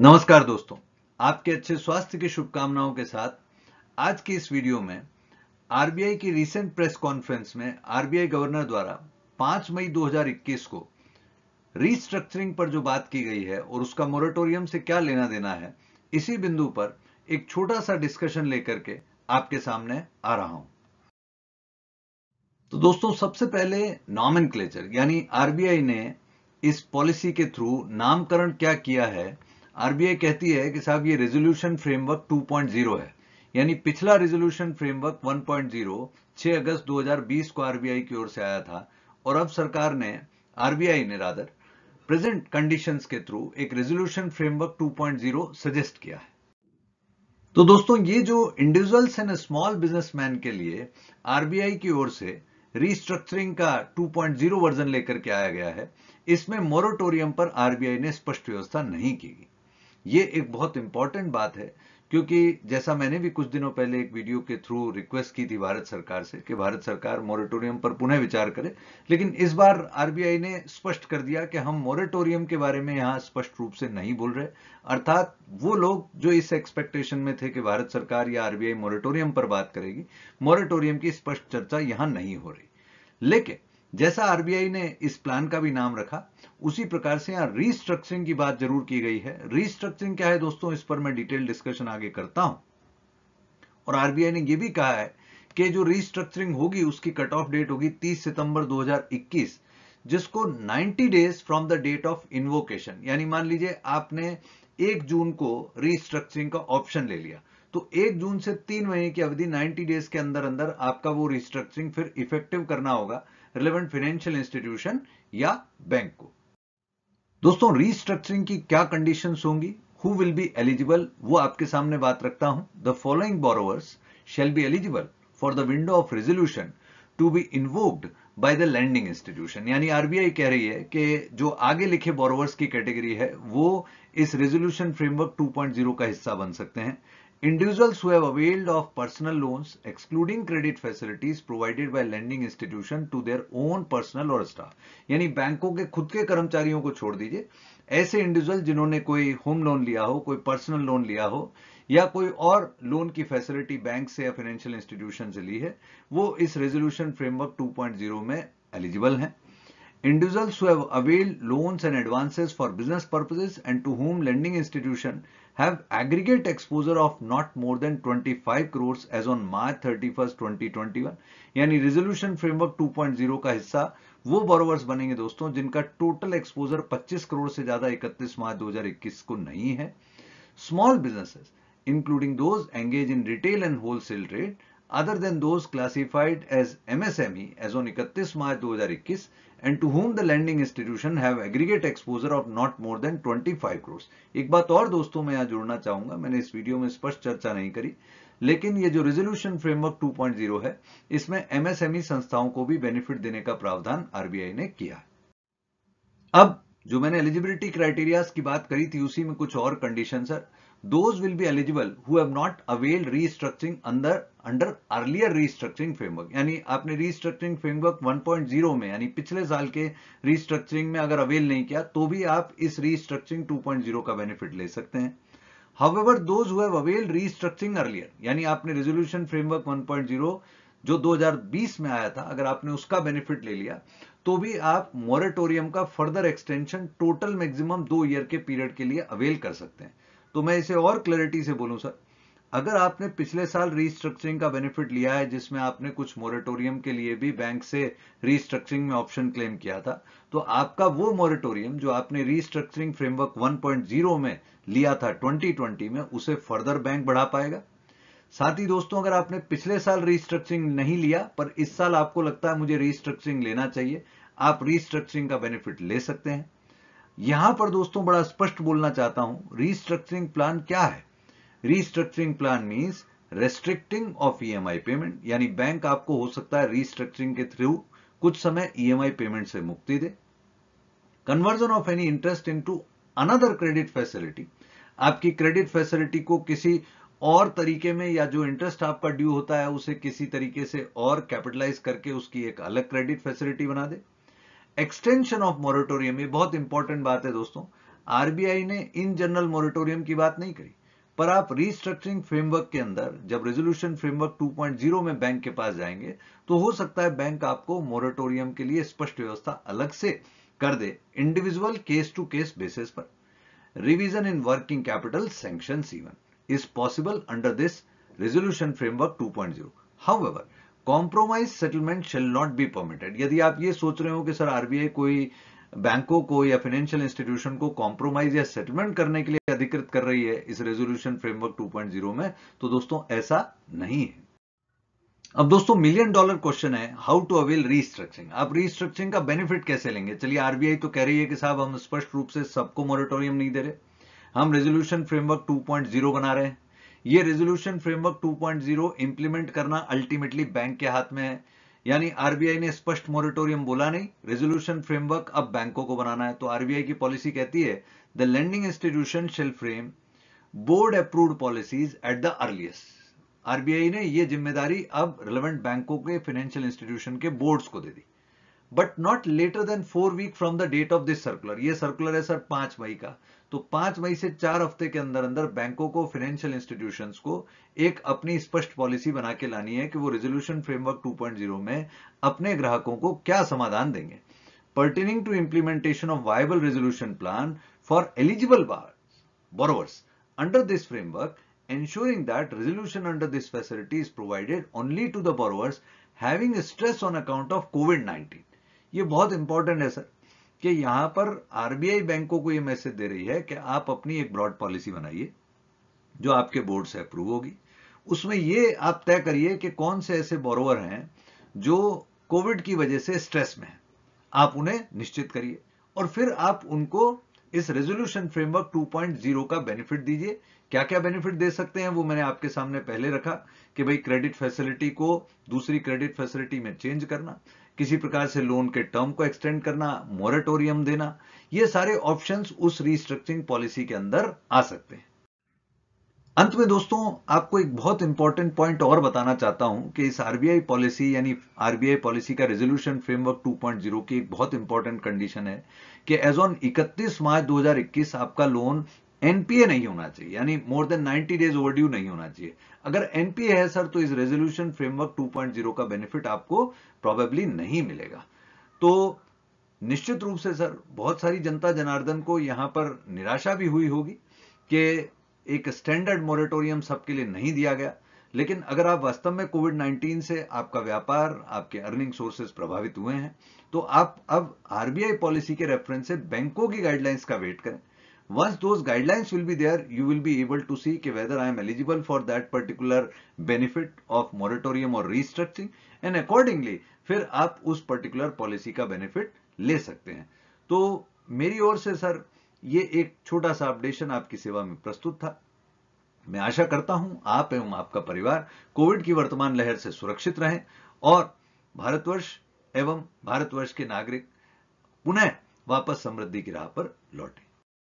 नमस्कार दोस्तों आपके अच्छे स्वास्थ्य की शुभकामनाओं के साथ आज की इस वीडियो में आरबीआई की रीसेंट प्रेस कॉन्फ्रेंस में आरबीआई गवर्नर द्वारा 5 मई 2021 को रीस्ट्रक्चरिंग पर जो बात की गई है और उसका मोरेटोरियम से क्या लेना देना है इसी बिंदु पर एक छोटा सा डिस्कशन लेकर के आपके सामने आ रहा हूं तो दोस्तों सबसे पहले नॉमिन यानी आरबीआई ने इस पॉलिसी के थ्रू नामकरण क्या किया है आरबीआई कहती है कि साहब ये रेजोल्यूशन फ्रेमवर्क 2.0 है यानी पिछला रेजोल्यूशन फ्रेमवर्क 1.0 6 अगस्त 2020 को आरबीआई की ओर से आया था और अब सरकार ने आरबीआई ने रादर प्रेजेंट कंडीशंस के थ्रू एक रेजोल्यूशन फ्रेमवर्क 2.0 सजेस्ट किया है तो दोस्तों ये जो इंडिविजुअल्स एंड स्मॉल बिजनेसमैन के लिए आरबीआई की ओर से रीस्ट्रक्चरिंग का 2.0 वर्जन लेकर के आया गया है इसमें मोरिटोरियम पर आरबीआई ने स्पष्ट व्यवस्था नहीं की ये एक बहुत इंपॉर्टेंट बात है क्योंकि जैसा मैंने भी कुछ दिनों पहले एक वीडियो के थ्रू रिक्वेस्ट की थी भारत सरकार से कि भारत सरकार मोरेटोरियम पर पुनः विचार करे लेकिन इस बार आरबीआई ने स्पष्ट कर दिया कि हम मोरेटोरियम के बारे में यहां स्पष्ट रूप से नहीं बोल रहे अर्थात वो लोग जो इस एक्सपेक्टेशन में थे कि भारत सरकार या आरबीआई मोरेटोरियम पर बात करेगी मोरेटोरियम की स्पष्ट चर्चा यहां नहीं हो रही लेकिन जैसा आरबीआई ने इस प्लान का भी नाम रखा उसी प्रकार से यहां रीस्ट्रक्चरिंग की बात जरूर की गई है रीस्ट्रक्चरिंग क्या है दोस्तों इस पर मैं डिटेल डिस्कशन आगे करता हूं और आरबीआई ने यह भी कहा है कि जो रीस्ट्रक्चरिंग होगी उसकी कट ऑफ डेट होगी 30 सितंबर 2021 जिसको 90 days from the date of invocation यानी मान लीजिए आपने एक जून को रीस्ट्रक्चरिंग का ऑप्शन ले लिया तो एक जून से तीन महीने की अवधि 90 डेज के अंदर अंदर आपका वो रिस्ट्रक्चरिंग फिर इफेक्टिव करना होगा रिलेवेंट फाइनेंशियल इंस्टीट्यूशन या बैंक को दोस्तों रीस्ट्रक्चरिंग की क्या कंडीशन होंगी हु विल बी एलिजिबल वो आपके सामने बात रखता हूं the following borrowers shall be eligible for the window of resolution to be invoked by the lending institution यानी आरबीआई कह रही है कि जो आगे लिखे बोरोवर्स की कैटेगरी है वो इस रेजोल्यूशन फ्रेमवर्क 2.0 का हिस्सा बन सकते हैं Individuals who have availed of personal loans excluding credit facilities provided by lending institution to their own personal or staff यानी बैंकों के खुद के कर्मचारियों को छोड़ दीजिए ऐसे इंडिविजुअल जिन्होंने कोई होम लोन लिया हो कोई पर्सनल लोन लिया हो या कोई और लोन की फैसिलिटी बैंक से या फाइनेंशियल इंस्टीट्यूशन से ली है वो इस रेजोल्यूशन फ्रेमवर्क 2.0 में एलिजिबल हैं Individuals who have availed loans and advances for business purposes and to whom lending institution have aggregate exposure of not more than 25 crores as on March 31st 2021 यानी resolution framework 2.0 का हिस्सा वो borrowers बनेंगे दोस्तों जिनका total exposure 25 crore से ज्यादा 31 मार्च 2021 को नहीं है small businesses including those engaged in retail and wholesale trade other than those classified as MSME as on 31 March 2021 and to whom the lending institution have aggregate exposure of not more than 25 crore एक बात और दोस्तों में यहाँ जोड़ना चाहूंगा मैंने इस वीडियो में स्पष्ट चर्चा नहीं करी लेकिन ये जो रेजोल्यूशन फ्रेमवर्क 2.0 है इसमें एमएसएमई e संस्थाओं को भी बेनिफिट देने का प्रावधान आरबीआई ने किया अब जो मैंने एलिजिबिलिटी क्राइटेरिया की बात करी थी उसी में कुछ और कंडीशन है those will be eligible who have not availed restructuring under under earlier restructuring framework यानी आपने रीस्ट्रक्चरिंग फ्रेमवर्क 1.0 में यानी पिछले साल के रीस्ट्रक्चरिंग में अगर अवेल नहीं किया तो भी आप इस रीस्ट्रक्चरिंग 2.0 का बेनिफिट ले सकते हैं however those who avail restructuring earlier यानी आपने रेजोल्यूशन फ्रेमवर्क 1.0 जो 2020 में आया था अगर आपने उसका बेनिफिट ले लिया तो भी आप मॉरेटोरियम का फर्दर एक्सटेंशन टोटल मैक्सिमम दो ईयर के पीरियड के लिए अवेल कर सकते हैं तो मैं इसे और क्लैरिटी से बोलूं सर अगर आपने पिछले साल रीस्ट्रक्चरिंग का बेनिफिट लिया है जिसमें आपने कुछ मोरेटोरियम के लिए भी बैंक से रीस्ट्रक्चरिंग में ऑप्शन क्लेम किया था तो आपका वो मोरेटोरियम जो आपने रीस्ट्रक्चरिंग फ्रेमवर्क 1.0 में लिया था 2020 में उसे फर्दर बैंक बढ़ा पाएगा साथ ही दोस्तों अगर आपने पिछले साल रीस्ट्रक्चरिंग नहीं लिया पर इस साल आपको लगता है मुझे रीस्ट्रक्चरिंग लेना चाहिए आप रीस्ट्रक्चरिंग का बेनिफिट ले सकते हैं यहां पर दोस्तों बड़ा स्पष्ट बोलना चाहता हूं रीस्ट्रक्चरिंग प्लान क्या है restructuring plan means restricting of EMI payment यानी बैंक आपको हो सकता है रीस्ट्रक्चरिंग के थ्रू कुछ समय ईएमआई e पेमेंट से मुक्ति दे conversion of any interest into another credit facility आपकी क्रेडिट फैसिलिटी को किसी और तरीके में या जो इंटरेस्ट आपका ड्यू होता है उसे किसी तरीके से और कैपिटलाइज करके उसकी एक अलग क्रेडिट फैसिलिटी बना दे एक्सटेंशन ऑफ मॉरिटोरियम ये बहुत इंपॉर्टेंट बात है दोस्तों आरबीआई ने इन जनरल मॉरिटोरियम की बात नहीं करी पर आप रीस्ट्रक्चरिंग फ्रेमवर्क के अंदर जब रेजोल्यूशन फ्रेमवर्क 2.0 में बैंक के पास जाएंगे तो हो सकता है बैंक आपको मोरेटोरियम के लिए स्पष्ट व्यवस्था अलग से कर दे individual case to case basis पर revision in working capital sanction even is possible under this resolution framework however compromise settlement shall not be permitted यदि आप ये सोच रहे हो कि सर आरबीआई कोई बैंकों को या फाइनेंशियल इंस्टीट्यूशन को कॉम्प्रोमाइज या सेटलमेंट करने के लिए अधिकृत कर रही है इस रेजोल्यूशन फ्रेमवर्क 2.0 में तो दोस्तों ऐसा नहीं है अब दोस्तों मिलियन डॉलर क्वेश्चन है हाउ टू अवेल रीस्ट्रक्चरिंग आप रीस्ट्रक्चरिंग का बेनिफिट कैसे लेंगे चलिए आरबीआई तो कह रही है कि साहब हम स्पष्ट रूप से सबको मॉरिटोरियम नहीं दे रहे हम रेजोल्यूशन फ्रेमवर्क टू बना रहे हैं ये रेजोल्यूशन फ्रेमवर्क 2.0 इंप्लीमेंट करना अल्टीमेटली बैंक के हाथ में है यानी आरबीआई ने स्पष्ट मॉरिटोरियम बोला नहीं रेजोल्यूशन फ्रेमवर्क अब बैंकों को बनाना है तो आरबीआई की पॉलिसी कहती है the lending institution shall frame board approved policies at the earliest RBI ने यह जिम्मेदारी अब रिलेवेंट बैंकों के फाइनेंशियल इंस्टीट्यूशन के बोर्ड्स को दे दी but not later than four week from the date of this circular यह सर्कुलर है सर पांच मई का तो पांच मई से चार हफ्ते के अंदर अंदर बैंकों को फाइनेंशियल इंस्टीट्यूशन को एक अपनी स्पष्ट पॉलिसी बना के लानी है कि वो रेजोल्यूशन फ्रेमवर्क 2.0 में अपने ग्राहकों को क्या समाधान देंगे pertaining to implementation of viable resolution plan for eligible borrowers under this framework ensuring that resolution under this facility is provided only to the borrowers having a stress on account of covid-19 ये बहुत important है sir कि यहां पर RBI बैंकों को यह message दे रही है कि आप अपनी एक ब्रॉड पॉलिसी बनाइए जो आपके बोर्ड से अप्रूव होगी उसमें ये आप तय करिए कि कौन से ऐसे बोरोवर हैं जो कोविड की वजह से स्ट्रेस में है आप उन्हें निश्चित करिए और फिर आप उनको इस रेजोल्यूशन फ्रेमवर्क 2.0 का बेनिफिट दीजिए क्या क्या बेनिफिट दे सकते हैं वो मैंने आपके सामने पहले रखा कि भाई क्रेडिट फैसिलिटी को दूसरी क्रेडिट फैसिलिटी में चेंज करना किसी प्रकार से लोन के टर्म को एक्सटेंड करना मोरेटोरियम देना ये सारे ऑप्शंस उस रिस्ट्रक्चरिंग पॉलिसी के अंदर आ सकते हैं अंत में दोस्तों आपको एक बहुत इंपॉर्टेंट पॉइंट और बताना चाहता हूं कि इस आरबीआई पॉलिसी यानी आरबीआई पॉलिसी का रेजोल्यूशन फ्रेमवर्क 2.0 की एक बहुत इंपॉर्टेंट कंडीशन है कि एज ऑन 31 मार्च 2021 आपका लोन एनपीए नहीं होना चाहिए यानी मोर देन 90 डेज ओवरड्यू नहीं होना चाहिए अगर एनपीए है सर तो इस रेजोल्यूशन फ्रेमवर्क 2.0 का बेनिफिट आपको प्रॉबेबली नहीं मिलेगा तो निश्चित रूप से सर बहुत सारी जनता जनार्दन को यहां पर निराशा भी हुई होगी कि एक स्टैंडर्ड मोरेटोरियम सबके लिए नहीं दिया गया लेकिन अगर आप वास्तव में कोविड 19 से आपका व्यापार आपके अर्निंग सोर्सेज प्रभावित हुए हैं तो आप अब आरबीआई पॉलिसी के रेफरेंस से बैंकों की गाइडलाइंस का वेट करें once those guidelines will be there you will be able to see ke whether i am eligible for that particular benefit of moratorium or restructuring and accordingly fir aap us particular policy ka benefit le sakte hain to meri ore se sir ye ek छोटा sa updation aapki seva mein prastut tha मैं आशा करता हूं आप एवं आपका परिवार Covid की वर्तमान लहर से सुरक्षित रहें और भारतवर्ष एवं भारतवर्ष के नागरिक पुनः वापस समृद्धि की राह पर लौटें